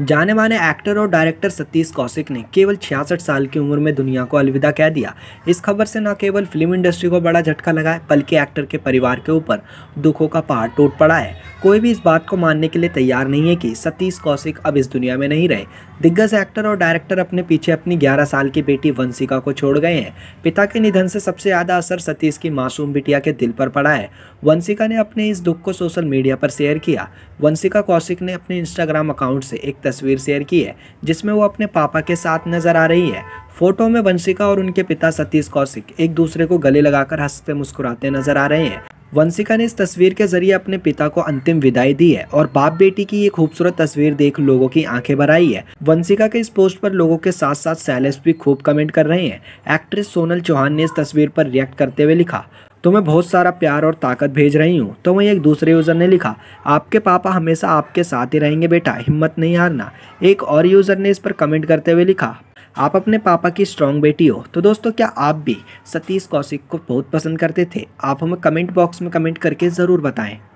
जाने माने एक्टर और डायरेक्टर सतीश कौशिक ने केवल छियासठ साल की उम्र में दुनिया को अलविदा कह दिया इस खबर से न केवल फिल्म इंडस्ट्री को बड़ा झटका लगा है बल्कि एक्टर के परिवार के ऊपर दुखों का पहाड़ टूट पड़ा है कोई भी इस बात को मानने के लिए तैयार नहीं है कि सतीश कौशिक अब इस दुनिया में नहीं रहे दिग्गज एक्टर और डायरेक्टर अपने पीछे अपनी 11 साल की बेटी वंशिका को छोड़ गए हैं पिता के निधन से सबसे ज़्यादा असर सतीश की मासूम बिटिया के दिल पर पड़ा है वंशिका ने अपने इस दुख को सोशल मीडिया पर शेयर किया वंशिका कौशिक ने अपने इंस्टाग्राम अकाउंट से एक तस्वीर शेयर की है जिसमें वो अपने पापा के साथ नजर आ रही है फोटो में वंशिका और उनके पिता सतीश कौशिक एक दूसरे को गले लगाकर हंसते मुस्कुराते नजर आ रहे हैं वंशिका ने इस तस्वीर के जरिए अपने पिता को अंतिम विदाई दी है और बाप बेटी की ये खूबसूरत तस्वीर देख लोगों की आंखें भर आई है वंशिका के इस पोस्ट पर लोगों के साथ साथ सैलेस भी खूब कमेंट कर रहे हैं एक्ट्रेस सोनल चौहान ने इस तस्वीर पर रिएक्ट करते हुए लिखा तो मैं बहुत सारा प्यार और ताकत भेज रही हूँ तो वहीं एक दूसरे यूज़र ने लिखा आपके पापा हमेशा आपके साथ ही रहेंगे बेटा हिम्मत नहीं हारना एक और यूज़र ने इस पर कमेंट करते हुए लिखा आप अपने पापा की स्ट्रॉन्ग बेटी हो तो दोस्तों क्या आप भी सतीश कौशिक को बहुत पसंद करते थे आप हमें कमेंट बॉक्स में कमेंट करके ज़रूर बताएं